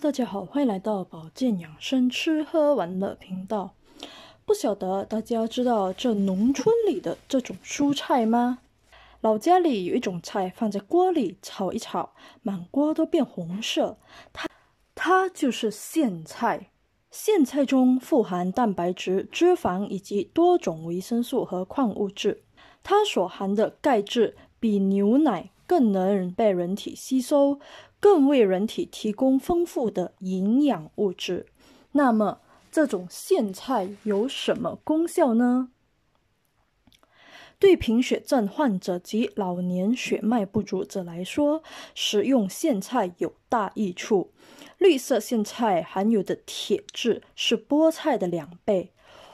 大家好，欢迎来到保健养生、吃喝玩乐频道。不晓得大家知道这农村里的这种蔬菜吗？老家里有一种菜，放在锅里炒一炒，满锅都变红色，它它就是苋菜。苋菜中富含蛋白质、脂肪以及多种维生素和矿物质，它所含的钙质比牛奶。更能被人体吸收，更为人体提供丰富的营养物质。那么，这种苋菜有什么功效呢？对贫血症患者及老年血脉不足者来说，食用苋菜有大益处。绿色苋菜含有的铁质是菠菜的两倍，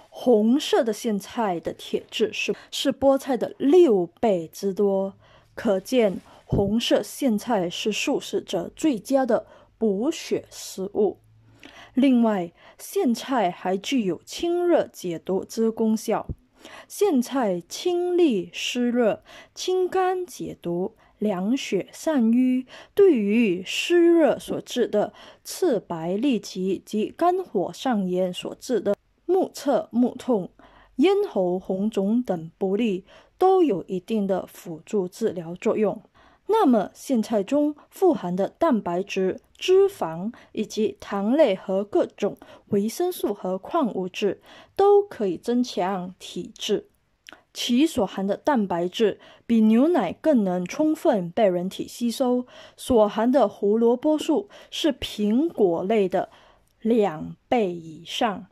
红色的苋菜的铁质是是菠菜的六倍之多。可见，红色苋菜是素食者最佳的补血食物。另外，苋菜还具有清热解毒之功效。苋菜清利湿热、清肝解毒、凉血散瘀，对于湿热所致的赤白痢疾及肝火上炎所致的目赤目痛。咽喉红肿等不利都有一定的辅助治疗作用。那么，苋菜中富含的蛋白质、脂肪以及糖类和各种维生素和矿物质，都可以增强体质。其所含的蛋白质比牛奶更能充分被人体吸收，所含的胡萝卜素是苹果类的两倍以上。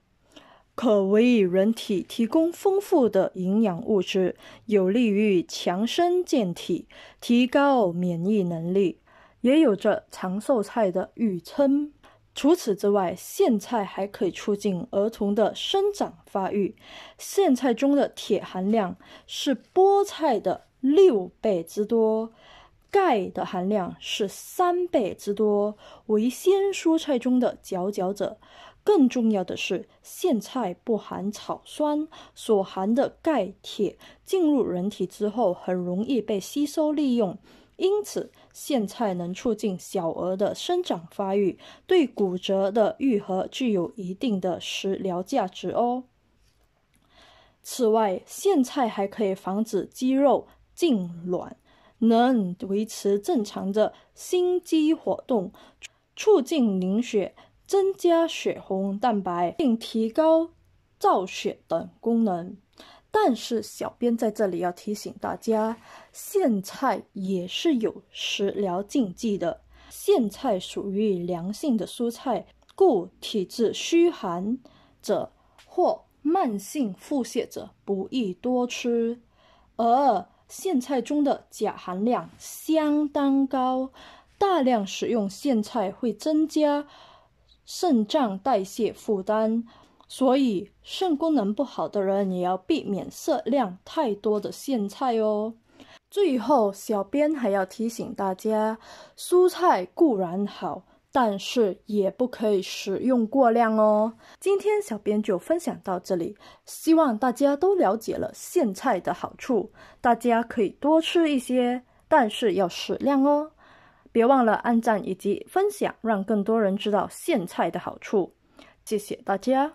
可为人体提供丰富的营养物质，有利于强身健体、提高免疫能力，也有着长寿菜的誉称。除此之外，苋菜还可以促进儿童的生长发育。苋菜中的铁含量是菠菜的六倍之多，钙的含量是三倍之多，为鲜蔬菜中的佼佼者。更重要的是，苋菜不含草酸，所含的钙、铁进入人体之后，很容易被吸收利用，因此苋菜能促进小儿的生长发育，对骨折的愈合具有一定的食疗价值哦。此外，苋菜还可以防止肌肉痉挛，能维持正常的心肌活动，促进凝血。增加血红蛋白并提高造血等功能，但是小编在这里要提醒大家，苋菜也是有食疗禁忌的。苋菜属于凉性的蔬菜，故体质虚寒者或慢性腹泻者不宜多吃。而苋菜中的钾含量相当高，大量食用苋菜会增加。肾脏代谢负担，所以肾功能不好的人也要避免摄量太多的苋菜哦。最后，小编还要提醒大家，蔬菜固然好，但是也不可以食用过量哦。今天小编就分享到这里，希望大家都了解了苋菜的好处，大家可以多吃一些，但是要适量哦。别忘了按赞以及分享，让更多人知道苋菜的好处。谢谢大家。